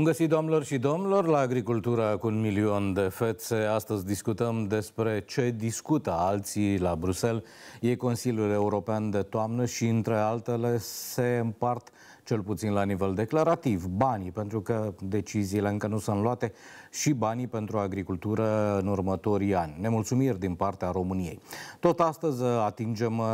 Bun găsit, doamnelor și domnilor, la Agricultura cu un milion de fețe. Astăzi discutăm despre ce discută alții la Bruxelles. E Consiliul European de toamnă și, între altele, se împart, cel puțin la nivel declarativ, banii, pentru că deciziile încă nu sunt luate și banii pentru agricultură în următorii ani. Nemulțumiri din partea României. Tot astăzi uh, atingem uh,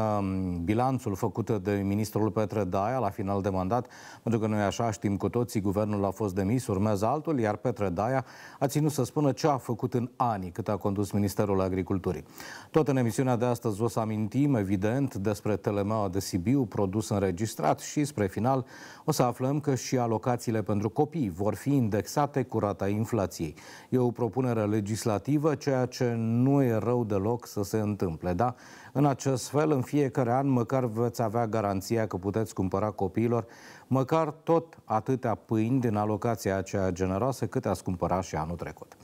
bilanțul făcut de ministrul Petre Daia la final de mandat, pentru că noi așa știm cu toții, guvernul a fost demis, urmează altul, iar Petre Daia a ținut să spună ce a făcut în anii cât a condus Ministerul Agriculturii. Tot în emisiunea de astăzi o să amintim, evident, despre telemeaua de Sibiu, produs înregistrat și, spre final, o să aflăm că și alocațiile pentru copii vor fi indexate cu rata inflației ei. E o propunere legislativă, ceea ce nu e rău deloc să se întâmple, da? În acest fel, în fiecare an, măcar veți avea garanția că puteți cumpăra copiilor măcar tot atâtea pâini din alocația aceea generoasă cât ați cumpărat și anul trecut.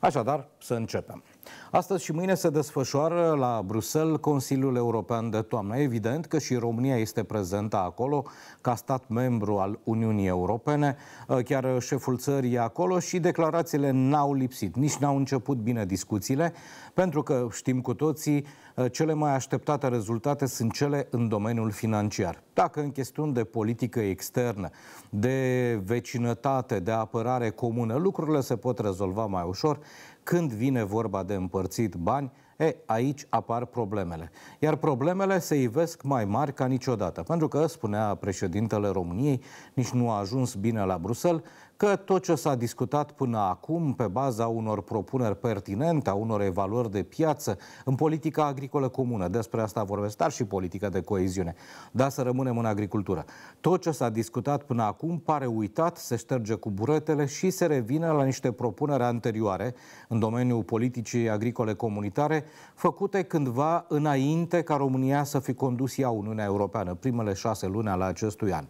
Așadar, să începem. Astăzi și mâine se desfășoară la Bruxelles Consiliul European de Toamnă. Evident că și România este prezentă acolo ca stat membru al Uniunii Europene, ă, chiar șeful țării acolo și declarațiile n-au lipsit, nici n-au început bine discuțiile, pentru că știm cu toții ă, cele mai așteptate rezultate sunt cele în domeniul financiar. Dacă în chestiuni de politică externă, de vecinătate, de apărare comună, lucrurile se pot rezolva mai ușor, când vine vorba de împărțit bani, e, aici apar problemele. Iar problemele se ivesc mai mari ca niciodată, pentru că, spunea președintele României, nici nu a ajuns bine la Bruxelles, că tot ce s-a discutat până acum, pe baza unor propuneri pertinente, a unor evaluări de piață, în politica agricolă comună, despre asta vorbesc, dar și politica de coeziune, dar să rămânem în agricultură. Tot ce s-a discutat până acum pare uitat, se șterge cu buretele și se revine la niște propuneri anterioare în domeniul politicii agricole comunitare, făcute cândva înainte ca România să fi condus ea Uniunea Europeană, primele șase luni ale acestui an.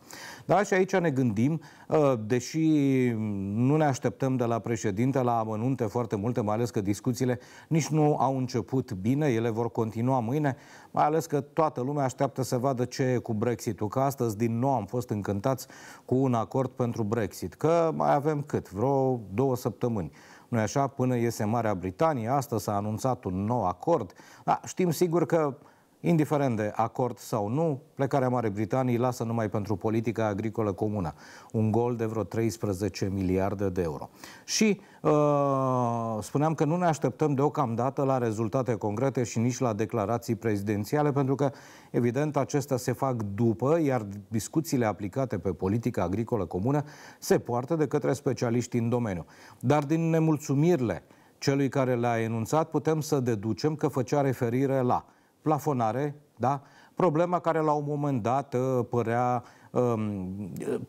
Dar și aici ne gândim, ă, deși nu ne așteptăm de la președinte la amănunte foarte multe, mai ales că discuțiile nici nu au început bine, ele vor continua mâine, mai ales că toată lumea așteaptă să vadă ce e cu Brexit-ul, că astăzi din nou am fost încântați cu un acord pentru Brexit, că mai avem cât, vreo două săptămâni nu așa, până iese Marea Britanie, astăzi s-a anunțat un nou acord. Da, știm sigur că Indiferent de acord sau nu, plecarea Marii Britanii lasă numai pentru politica agricolă comună un gol de vreo 13 miliarde de euro. Și uh, spuneam că nu ne așteptăm deocamdată la rezultate concrete și nici la declarații prezidențiale, pentru că, evident, acestea se fac după, iar discuțiile aplicate pe politica agricolă comună se poartă de către specialiști în domeniu. Dar din nemulțumirile celui care le-a enunțat, putem să deducem că făcea referire la plafonare, da? problema care la un moment dat uh, părea um,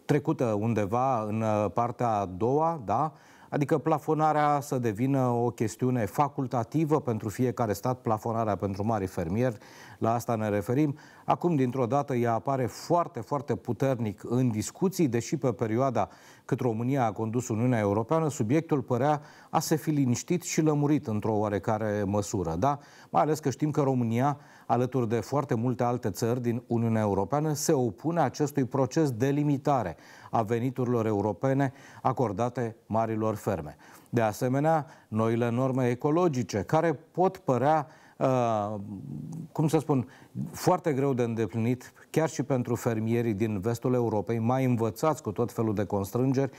trecută undeva în uh, partea a doua, da? adică plafonarea să devină o chestiune facultativă pentru fiecare stat, plafonarea pentru mari fermieri, la asta ne referim. Acum, dintr-o dată, ea apare foarte, foarte puternic în discuții, deși pe perioada cât România a condus Uniunea Europeană, subiectul părea a se fi liniștit și lămurit într-o oarecare măsură. Da? Mai ales că știm că România, alături de foarte multe alte țări din Uniunea Europeană, se opune acestui proces de limitare a veniturilor europene acordate marilor ferme. De asemenea, noile norme ecologice, care pot părea Uh, cum să spun, foarte greu de îndeplinit, chiar și pentru fermierii din vestul Europei, mai învățați cu tot felul de constrângeri,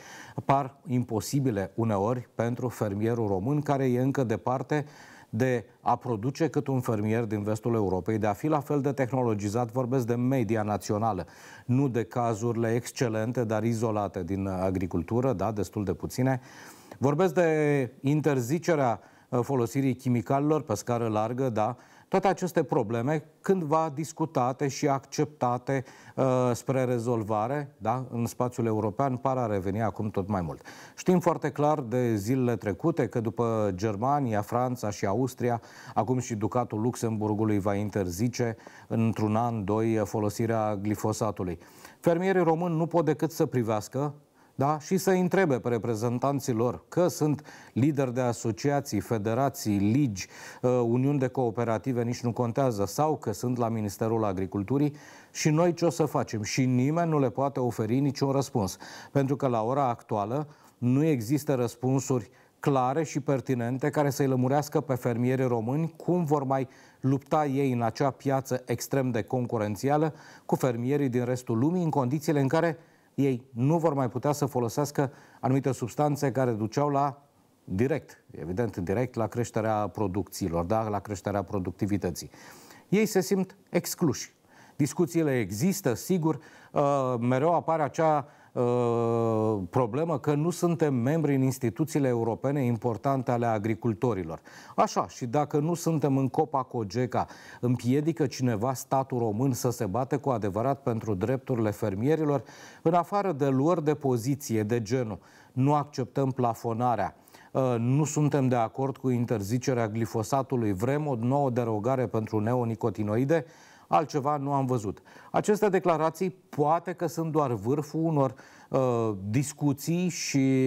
par imposibile uneori pentru fermierul român, care e încă departe de a produce cât un fermier din vestul Europei, de a fi la fel de tehnologizat, vorbesc de media națională, nu de cazurile excelente, dar izolate din agricultură, da, destul de puține. Vorbesc de interzicerea Uh, folosirii chimicalilor pe scară largă, da, toate aceste probleme, când va discutate și acceptate uh, spre rezolvare da, în spațiul european, par a reveni acum tot mai mult. Știm foarte clar de zilele trecute că după Germania, Franța și Austria, acum și Ducatul Luxemburgului va interzice într-un an, doi, folosirea glifosatului. Fermierii români nu pot decât să privească da? și să întrebe pe reprezentanții lor că sunt lideri de asociații, federații, ligi, uh, uniuni de cooperative, nici nu contează, sau că sunt la Ministerul Agriculturii și noi ce o să facem? Și nimeni nu le poate oferi niciun răspuns, pentru că la ora actuală nu există răspunsuri clare și pertinente care să-i lămurească pe fermierii români cum vor mai lupta ei în acea piață extrem de concurențială cu fermierii din restul lumii în condițiile în care ei nu vor mai putea să folosească anumite substanțe care duceau la direct, evident direct, la creșterea producțiilor, da? la creșterea productivității. Ei se simt excluși. Discuțiile există, sigur, uh, mereu apare acea Uh, problemă că nu suntem membri în instituțiile europene importante ale agricultorilor. Așa, și dacă nu suntem în Copa Cogeca, împiedică cineva statul român să se bate cu adevărat pentru drepturile fermierilor, în afară de lor de poziție, de genul, nu acceptăm plafonarea, uh, nu suntem de acord cu interzicerea glifosatului, vrem o nouă derogare pentru neonicotinoide, altceva nu am văzut. Aceste declarații poate că sunt doar vârful unor uh, discuții și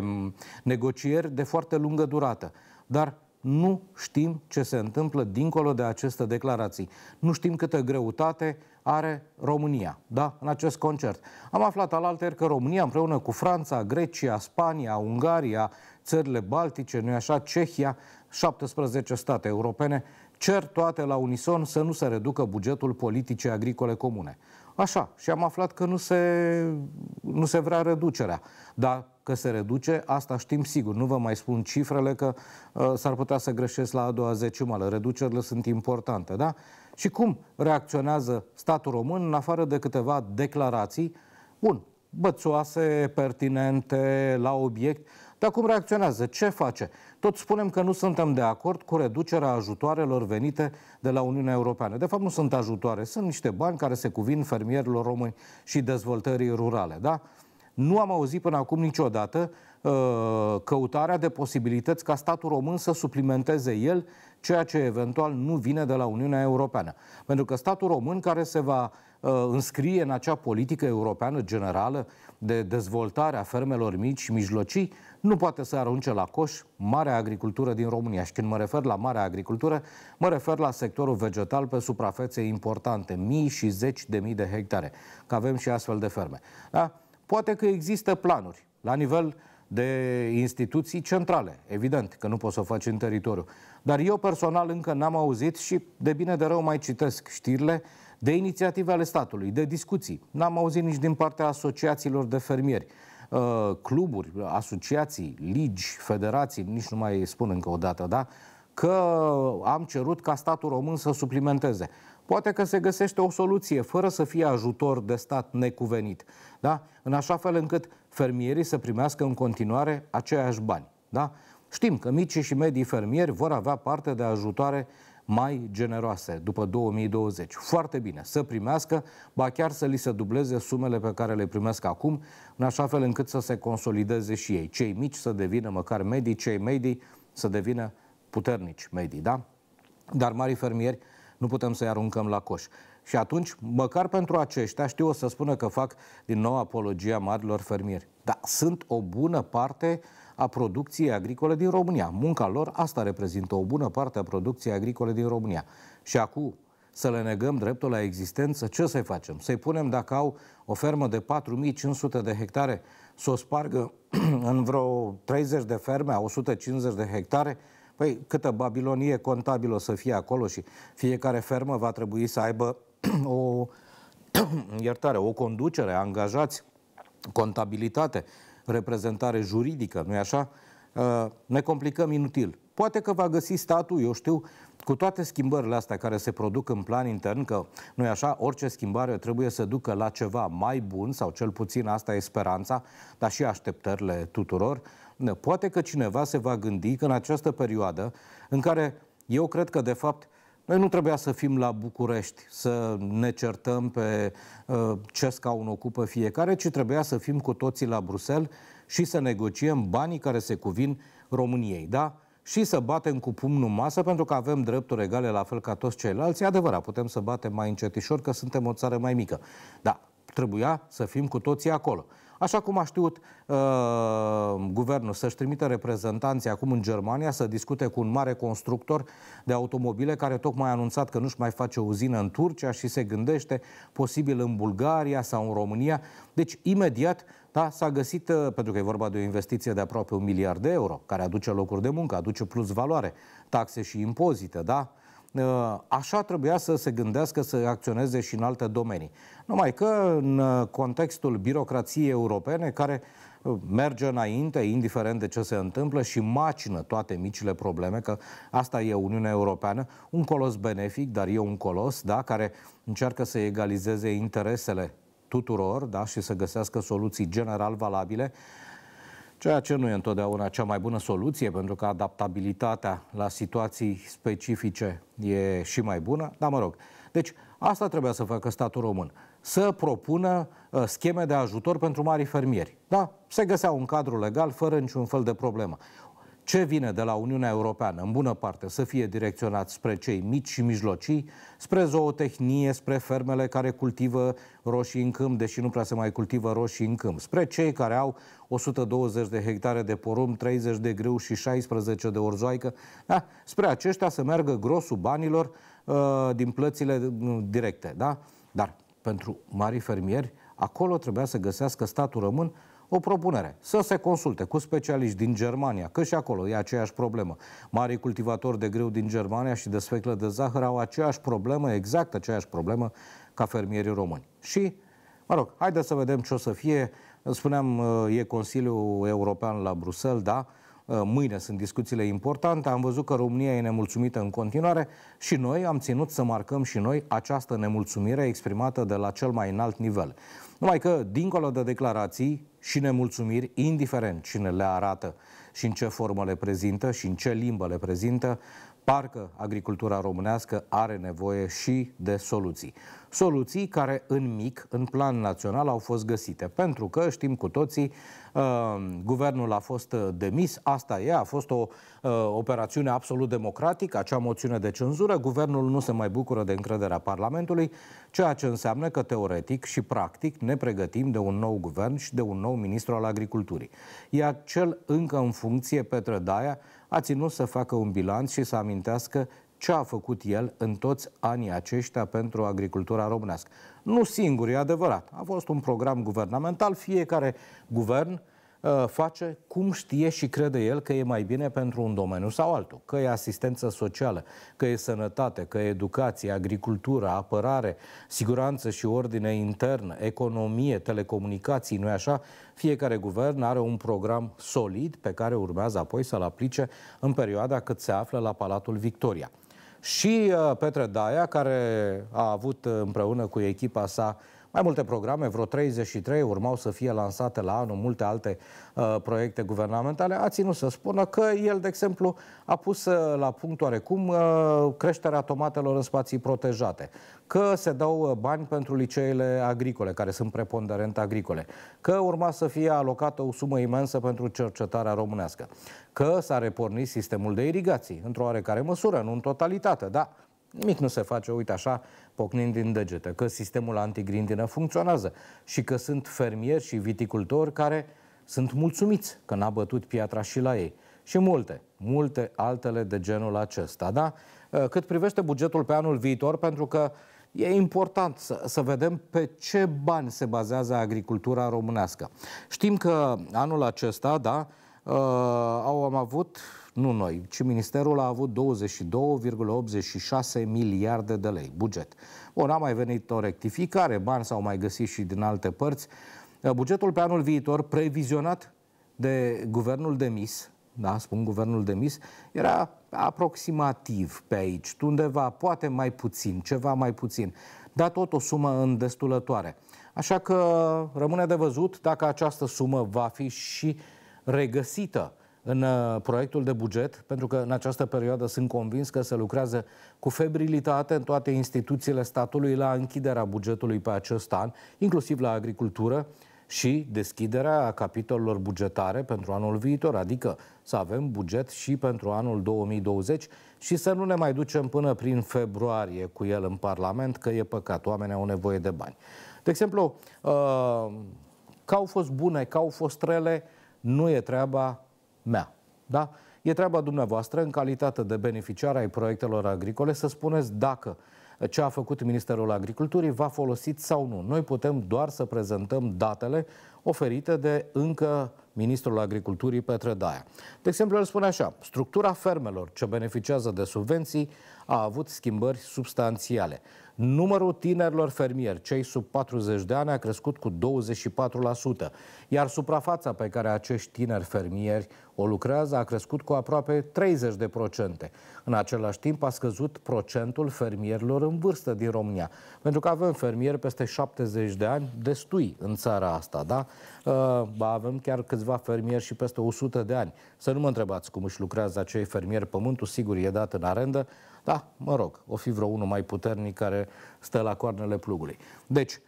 mm, negocieri de foarte lungă durată, dar nu știm ce se întâmplă dincolo de aceste declarații. Nu știm câtă greutate are România, da, în acest concert. Am aflat alaltăieri că România împreună cu Franța, Grecia, Spania, Ungaria, țările Baltice, nu așa, Cehia, 17 state europene Cer toate la unison să nu se reducă bugetul politicii agricole comune. Așa, și am aflat că nu se, nu se vrea reducerea. Dar că se reduce, asta știm sigur. Nu vă mai spun cifrele că uh, s-ar putea să greșesc la a doua zecimală. Reducerile sunt importante, da? Și cum reacționează statul român în afară de câteva declarații, bun, bățoase, pertinente, la obiect, dar cum reacționează? Ce face? Tot spunem că nu suntem de acord cu reducerea ajutoarelor venite de la Uniunea Europeană. De fapt, nu sunt ajutoare, sunt niște bani care se cuvin fermierilor români și dezvoltării rurale. Da? Nu am auzit până acum niciodată uh, căutarea de posibilități ca statul român să suplimenteze el ceea ce eventual nu vine de la Uniunea Europeană. Pentru că statul român care se va uh, înscrie în acea politică europeană generală de dezvoltare a fermelor mici și mijlocii, nu poate să arunce la coș marea agricultură din România. Și când mă refer la marea agricultură, mă refer la sectorul vegetal pe suprafețe importante, mii și zeci de mii de hectare, că avem și astfel de ferme. Da? Poate că există planuri la nivel de instituții centrale, evident că nu poți să o faci în teritoriu. Dar eu personal încă n-am auzit și de bine de rău mai citesc știrile de inițiative ale statului, de discuții. N-am auzit nici din partea asociațiilor de fermieri, uh, cluburi, asociații, ligi, federații, nici nu mai spun încă o dată, da? că am cerut ca statul român să suplimenteze. Poate că se găsește o soluție fără să fie ajutor de stat necuvenit, da? în așa fel încât fermierii să primească în continuare aceiași bani. Da? Știm că micii și medii fermieri vor avea parte de ajutoare mai generoase după 2020. Foarte bine, să primească, ba chiar să li se dubleze sumele pe care le primesc acum, în așa fel încât să se consolideze și ei. Cei mici să devină măcar medii, cei medii să devină puternici medii, da? Dar mari fermieri nu putem să-i aruncăm la coș. Și atunci, măcar pentru aceștia, știu o să spună că fac din nou apologia marilor fermieri. Dar sunt o bună parte a producției agricole din România. Munca lor asta reprezintă o bună parte a producției agricole din România. Și acum să le negăm dreptul la existență, ce să-i facem? Să-i punem dacă au o fermă de 4500 de hectare, să o spargă în vreo 30 de ferme, 150 de hectare, Păi câtă babilonie contabilă o să fie acolo și fiecare fermă va trebui să aibă o, iertare, o conducere, angajați, contabilitate, reprezentare juridică, nu-i așa? Uh, ne complicăm inutil. Poate că va găsi statul, eu știu, cu toate schimbările astea care se produc în plan intern, că nu e așa, orice schimbare trebuie să ducă la ceva mai bun, sau cel puțin asta e speranța, dar și așteptările tuturor, Poate că cineva se va gândi că în această perioadă în care eu cred că, de fapt, noi nu trebuia să fim la București, să ne certăm pe uh, ce scaun ocupă fiecare, ci trebuia să fim cu toții la Bruxelles și să negociem banii care se cuvin României, da? Și să batem cu pumnul masă, pentru că avem drepturi egale la fel ca toți ceilalți. E adevărat, putem să batem mai încetișor, că suntem o țară mai mică. Da, trebuia să fim cu toții acolo. Așa cum a știut uh, guvernul să-și trimită reprezentanții acum în Germania să discute cu un mare constructor de automobile care tocmai a anunțat că nu-și mai face o uzină în Turcia și se gândește posibil în Bulgaria sau în România. Deci, imediat, da, s-a găsit, uh, pentru că e vorba de o investiție de aproape un miliard de euro, care aduce locuri de muncă, aduce plus valoare, taxe și impozite, da? Uh, Ă, așa trebuia să se gândească să acționeze și în alte domenii. Numai că în ă, contextul birocrației europene, care ă, merge înainte, indiferent de ce se întâmplă, și macină toate micile probleme, că asta e Uniunea Europeană, un colos benefic, dar e un colos da, care încearcă să egalizeze interesele tuturor da, și să găsească soluții general valabile, ceea ce nu e întotdeauna cea mai bună soluție, pentru că adaptabilitatea la situații specifice e și mai bună, dar mă rog. Deci, asta trebuia să facă statul român, să propună uh, scheme de ajutor pentru mari fermieri. Da, se găsea un cadru legal fără niciun fel de problemă. Ce vine de la Uniunea Europeană, în bună parte, să fie direcționat spre cei mici și mijlocii, spre zootehnie, spre fermele care cultivă roșii în câmp, deși nu prea se mai cultivă roșii în câmp, spre cei care au 120 de hectare de porumb, 30 de grâu și 16 de orzoaică, da? spre aceștia să meargă grosul banilor uh, din plățile uh, directe. Da? Dar pentru mari fermieri, acolo trebuia să găsească statul român o propunere. Să se consulte cu specialiști din Germania, că și acolo e aceeași problemă. Marii cultivatori de grâu din Germania și de sfeclă de zahăr au aceeași problemă, exact aceeași problemă ca fermierii români. Și, mă rog, haideți să vedem ce o să fie. Spuneam, uh, e Consiliul European la Bruxelles, da? Uh, mâine sunt discuțiile importante. Am văzut că România e nemulțumită în continuare și noi am ținut să marcăm și noi această nemulțumire exprimată de la cel mai înalt nivel. Numai că, dincolo de declarații, și nemulțumiri, indiferent cine le arată și în ce formă le prezintă și în ce limbă le prezintă, Parcă agricultura românească are nevoie și de soluții. Soluții care în mic, în plan național, au fost găsite. Pentru că, știm cu toții, uh, guvernul a fost uh, demis, asta e, a fost o uh, operațiune absolut democratică, acea moțiune de cenzură, guvernul nu se mai bucură de încrederea Parlamentului, ceea ce înseamnă că teoretic și practic ne pregătim de un nou guvern și de un nou ministru al agriculturii. Iar cel încă în funcție, Petre Daia, a ținut să facă un bilanț și să amintească ce a făcut el în toți anii aceștia pentru agricultura românească. Nu singur, e adevărat. A fost un program guvernamental, fiecare guvern uh, Uh, face cum știe și crede el că e mai bine pentru un domeniu sau altul. Că e asistență socială, că e sănătate, că e educație, agricultură, apărare, siguranță și ordine internă, economie, telecomunicații, nu-i așa? Fiecare guvern are un program solid pe care urmează apoi să-l aplice în perioada cât se află la Palatul Victoria. Și uh, Petre Daia, care a avut împreună cu echipa sa uh, mai multe programe, vreo 33, urmau să fie lansate la anul, multe alte uh, proiecte guvernamentale. A ținut să spună că el, de exemplu, a pus uh, la punct oarecum uh, creșterea tomatelor în spații protejate, că se dau uh, bani pentru liceele agricole, care sunt preponderent agricole, că urma să fie alocată o sumă imensă pentru cercetarea românească, că s-a repornit sistemul de irigații, într-o oarecare măsură, nu în totalitate, da, Nimic nu se face, uite așa, pocnind din degete, că sistemul antigrindină funcționează și că sunt fermieri și viticultori care sunt mulțumiți că n-a bătut piatra și la ei. Și multe, multe altele de genul acesta, da? Eh, cât privește bugetul pe anul viitor, pentru că E important să, să vedem pe ce bani se bazează agricultura românească. Știm că anul acesta, da, eh, au am avut nu noi, ci Ministerul a avut 22,86 miliarde de lei buget. Bun, a mai venit o rectificare, bani s-au mai găsit și din alte părți. Eh, bugetul pe anul viitor, previzionat de guvernul demis, da, spun guvernul demis, era aproximativ pe aici, undeva, poate mai puțin, ceva mai puțin, dar tot o sumă îndestulătoare. Așa că rămâne de văzut dacă această sumă va fi și regăsită în uh, proiectul de buget, pentru că în această perioadă sunt convins că se lucrează cu febrilitate în toate instituțiile statului la închiderea bugetului pe acest an, inclusiv la agricultură și deschiderea capitolelor bugetare pentru anul viitor, adică să avem buget și pentru anul 2020 și să nu ne mai ducem până prin februarie cu el în Parlament, că e păcat, oamenii au nevoie de bani. De exemplu, uh, că au fost bune, că au fost rele, nu e treaba mea. Da? E treaba dumneavoastră, în calitate de beneficiar ai proiectelor agricole, să spuneți dacă ce a făcut Ministerul Agriculturii va folosit sau nu. Noi putem doar să prezentăm datele oferite de încă Ministrul Agriculturii Petre Daia. De exemplu, el spune așa, structura fermelor ce beneficiază de subvenții a avut schimbări substanțiale. Numărul tinerilor fermieri, cei sub 40 de ani, a crescut cu 24%, iar suprafața pe care acești tineri fermieri o lucrează a crescut cu aproape 30%. În același timp a scăzut procentul fermierilor în vârstă din România, pentru că avem fermieri peste 70 de ani destui în țara asta, da? Ba, ă, avem chiar câțiva fermieri și peste 100 de ani. Să nu mă întrebați cum își lucrează acei fermieri pământul, sigur e dat în arendă, da, mă rog, o fi vreo unul mai puternic care stă la coarnele plugului. Deci,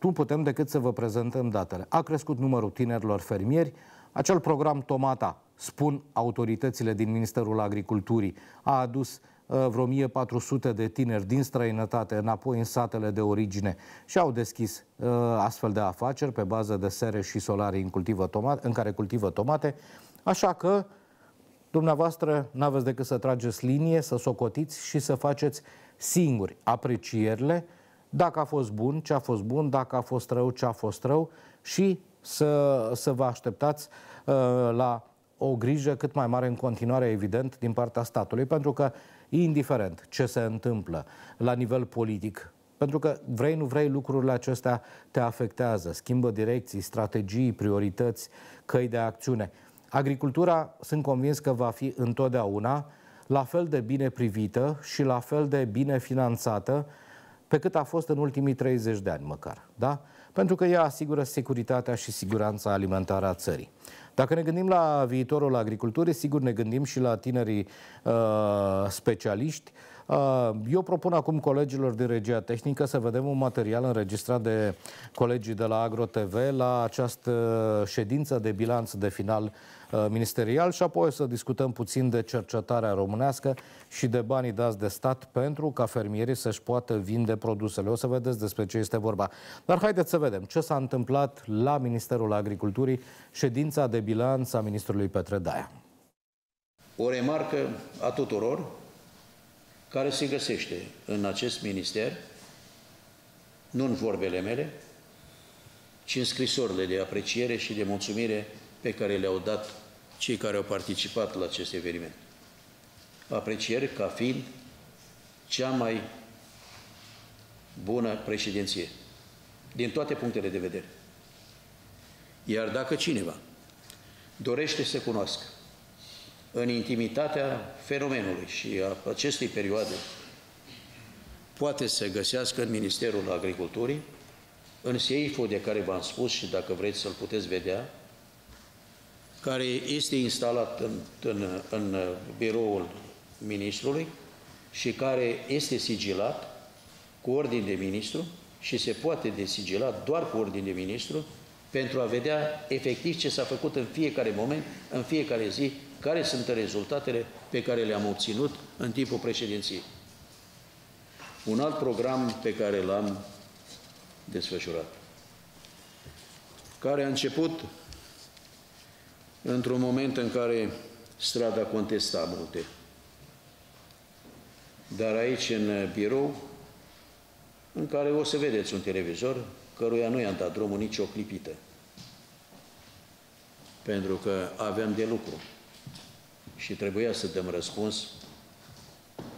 nu putem decât să vă prezentăm datele. A crescut numărul tinerilor fermieri, acel program Tomata, spun autoritățile din Ministerul Agriculturii, a adus uh, vreo 1400 de tineri din străinătate înapoi în satele de origine și au deschis uh, astfel de afaceri pe bază de sere și solare în, cultivă tomate, în care cultivă tomate, așa că Dumneavoastră n-aveți decât să trageți linie, să socotiți și să faceți singuri aprecierile dacă a fost bun, ce a fost bun, dacă a fost rău, ce a fost rău și să, să vă așteptați uh, la o grijă cât mai mare în continuare, evident, din partea statului, pentru că, indiferent ce se întâmplă la nivel politic, pentru că vrei, nu vrei, lucrurile acestea te afectează, schimbă direcții, strategii, priorități, căi de acțiune. Agricultura, sunt convins că va fi întotdeauna la fel de bine privită și la fel de bine finanțată pe cât a fost în ultimii 30 de ani măcar. Da? Pentru că ea asigură securitatea și siguranța alimentară a țării. Dacă ne gândim la viitorul agriculturii, sigur ne gândim și la tinerii uh, specialiști. Uh, eu propun acum colegilor din regia tehnică să vedem un material înregistrat de colegii de la AgroTV la această ședință de bilanț de final Uh, ministerial și apoi să discutăm puțin de cercetarea românească și de banii dați de stat pentru ca fermierii să-și poată vinde produsele. O să vedeți despre ce este vorba. Dar haideți să vedem ce s-a întâmplat la Ministerul Agriculturii, ședința de bilanț a ministrului Petre Daia. O remarcă a tuturor care se găsește în acest minister, nu în vorbele mele, ci în scrisorile de apreciere și de mulțumire pe care le-au dat cei care au participat la acest eveniment. Aprecieri ca fiind cea mai bună președinție, din toate punctele de vedere. Iar dacă cineva dorește să cunoască în intimitatea fenomenului și a acestei perioade, poate să găsească în Ministerul Agriculturii, în seiful de care v-am spus și dacă vreți să-l puteți vedea, care este instalat în, în, în biroul ministrului și care este sigilat cu ordin de ministru și se poate desigila doar cu ordin de ministru pentru a vedea efectiv ce s-a făcut în fiecare moment, în fiecare zi, care sunt rezultatele pe care le-am obținut în timpul președinției. Un alt program pe care l-am desfășurat, care a început într-un moment în care strada contesta multe. Dar aici, în birou, în care o să vedeți un televizor căruia nu i-am dat drumul nici o clipită. Pentru că aveam de lucru și trebuia să dăm răspuns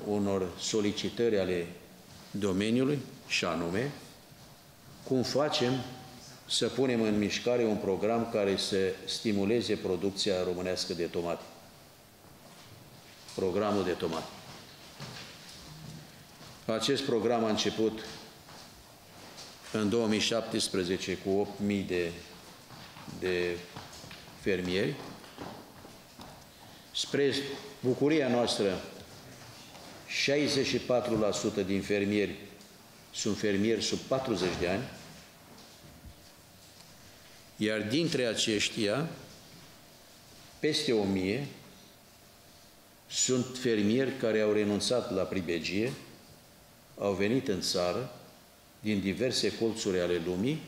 unor solicitări ale domeniului și anume cum facem să punem în mișcare un program care să stimuleze producția românească de tomate. Programul de tomate. Acest program a început în 2017 cu 8.000 de, de fermieri. Spre bucuria noastră, 64% din fermieri sunt fermieri sub 40 de ani, iar dintre aceștia, peste o mie sunt fermieri care au renunțat la pribegie, au venit în țară din diverse colțuri ale lumii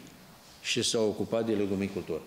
și s-au ocupat de legumicultori.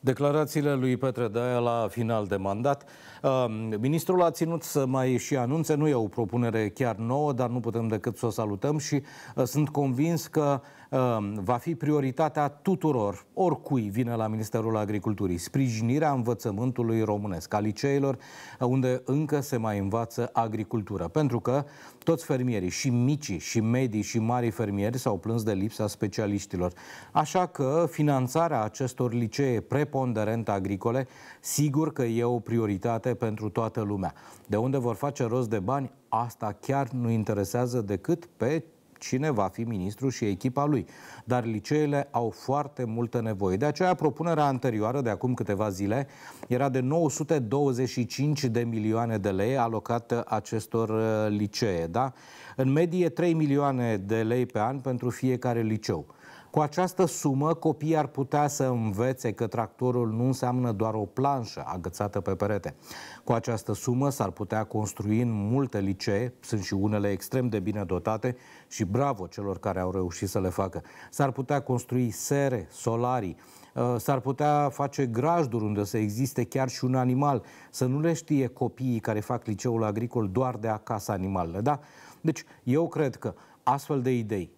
Declarațiile lui Petre Daia la final de mandat. Um, ministrul a ținut să mai și anunțe, nu e o propunere chiar nouă, dar nu putem decât să o salutăm și uh, sunt convins că Ehm, va fi prioritatea tuturor, oricui vine la Ministerul Agriculturii, sprijinirea învățământului românesc, a liceelor unde încă se mai învață agricultură. Pentru că toți fermierii, și micii, și medii, și mari fermieri s-au plâns de lipsa specialiștilor. Așa că finanțarea acestor licee preponderent agricole, sigur că e o prioritate pentru toată lumea. De unde vor face rost de bani, asta chiar nu interesează decât pe cine va fi ministru și echipa lui. Dar liceele au foarte multă nevoie. De aceea, propunerea anterioară, de acum câteva zile, era de 925 de milioane de lei alocată acestor uh, licee. Da? În medie, 3 milioane de lei pe an pentru fiecare liceu. Cu această sumă, copiii ar putea să învețe că tractorul nu înseamnă doar o planșă agățată pe perete. Cu această sumă s-ar putea construi în multe licee, sunt și unele extrem de bine dotate și bravo celor care au reușit să le facă. S-ar putea construi sere, solarii, uh, s-ar putea face grajduri unde să existe chiar și un animal, să nu le știe copiii care fac liceul agricol doar de acasă animalele, da? Deci, eu cred că astfel de idei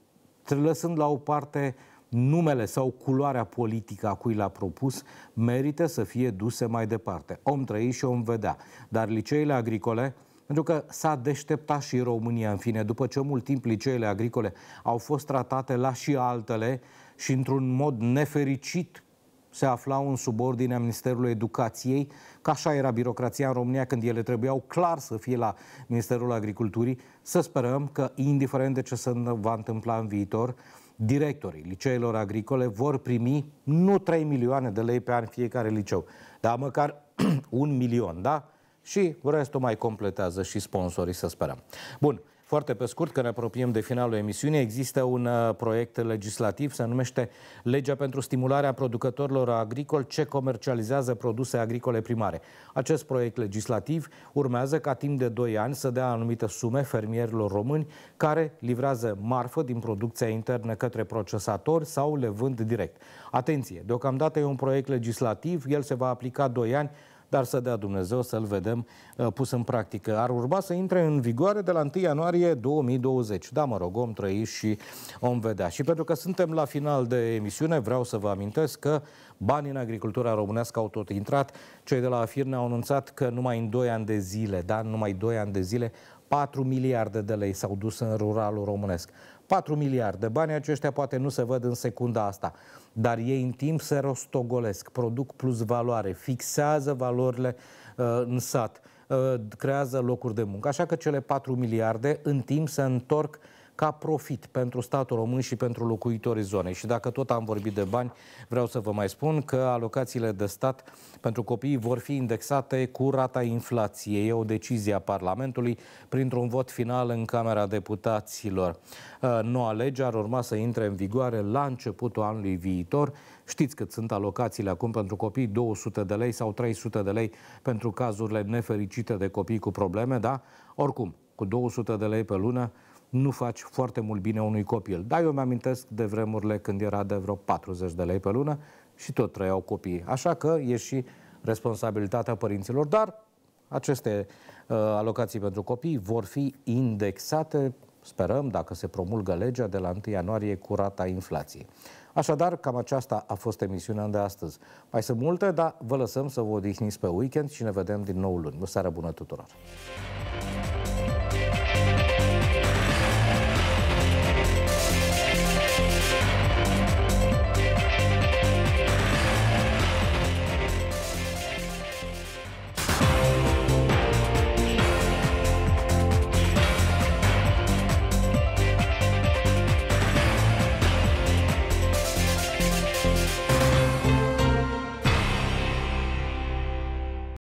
lăsând la o parte numele sau culoarea politică a cui l-a propus, merită să fie duse mai departe. Om trăi și om vedea. Dar liceele agricole, pentru că s-a deșteptat și România, în fine, după ce mult timp liceele agricole au fost tratate la și altele și într-un mod nefericit se aflau în subordinea Ministerului Educației, că așa era birocrația în România când ele trebuiau clar să fie la Ministerul Agriculturii. Să sperăm că, indiferent de ce se va întâmpla în viitor, directorii liceelor agricole vor primi nu 3 milioane de lei pe an fiecare liceu, dar măcar un milion, da? Și restul mai completează și sponsorii, să sperăm. Bun, foarte pe scurt, că ne apropiem de finalul emisiunii, există un uh, proiect legislativ, se numește Legea pentru stimularea producătorilor agricoli ce comercializează produse agricole primare. Acest proiect legislativ urmează ca timp de 2 ani să dea anumite sume fermierilor români care livrează marfă din producția internă către procesatori sau le vând direct. Atenție, deocamdată e un proiect legislativ, el se va aplica 2 ani, dar să dea Dumnezeu să-l vedem uh, pus în practică. Ar urma să intre în vigoare de la 1 ianuarie 2020. Da, mă rog, om trăi și om vedea. Și pentru că suntem la final de emisiune, vreau să vă amintesc că banii în agricultura românească au tot intrat. Cei de la AFIR ne-au anunțat că numai în 2 ani de zile, da, numai 2 ani de zile, 4 miliarde de lei s-au dus în ruralul românesc. 4 miliarde. Banii aceștia poate nu se văd în secunda asta dar ei în timp se rostogolesc, produc plus valoare, fixează valorile uh, în sat, uh, creează locuri de muncă. Așa că cele 4 miliarde în timp se întorc uh, ca profit pentru statul român și pentru locuitorii zonei. Și dacă tot am vorbit de bani, vreau să vă mai spun că alocațiile de stat pentru copii vor fi indexate cu rata inflației. E o decizie a Parlamentului printr-un vot final în Camera Deputaților. Uh, noua lege ar urma să intre în vigoare la începutul anului viitor. Știți cât sunt alocațiile acum pentru copii, 200 de lei sau 300 de lei pentru cazurile nefericite de copii cu probleme, da? Oricum, cu 200 de lei pe lună, nu faci foarte mult bine unui copil. Da, eu mi-amintesc de vremurile când era de vreo 40 de lei pe lună și tot trăiau copiii. Așa că e și responsabilitatea părinților, dar aceste uh, alocații pentru copii vor fi indexate, sperăm, dacă se promulgă legea de la 1 ianuarie cu rata inflației. Așadar, cam aceasta a fost emisiunea de astăzi. Mai sunt multe, dar vă lăsăm să vă odihniți pe weekend și ne vedem din nou luni. O seară bună tuturor!